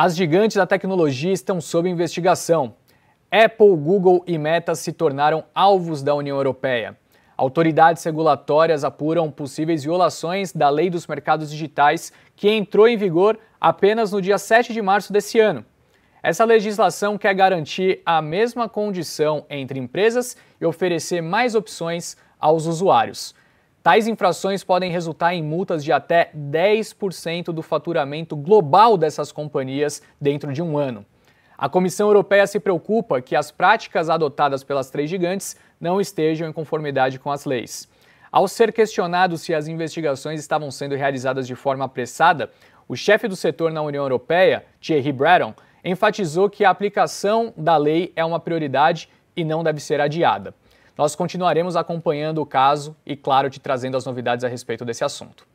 As gigantes da tecnologia estão sob investigação. Apple, Google e Meta se tornaram alvos da União Europeia. Autoridades regulatórias apuram possíveis violações da Lei dos Mercados Digitais, que entrou em vigor apenas no dia 7 de março desse ano. Essa legislação quer garantir a mesma condição entre empresas e oferecer mais opções aos usuários. Tais infrações podem resultar em multas de até 10% do faturamento global dessas companhias dentro de um ano. A Comissão Europeia se preocupa que as práticas adotadas pelas três gigantes não estejam em conformidade com as leis. Ao ser questionado se as investigações estavam sendo realizadas de forma apressada, o chefe do setor na União Europeia, Thierry Breton, enfatizou que a aplicação da lei é uma prioridade e não deve ser adiada. Nós continuaremos acompanhando o caso e, claro, te trazendo as novidades a respeito desse assunto.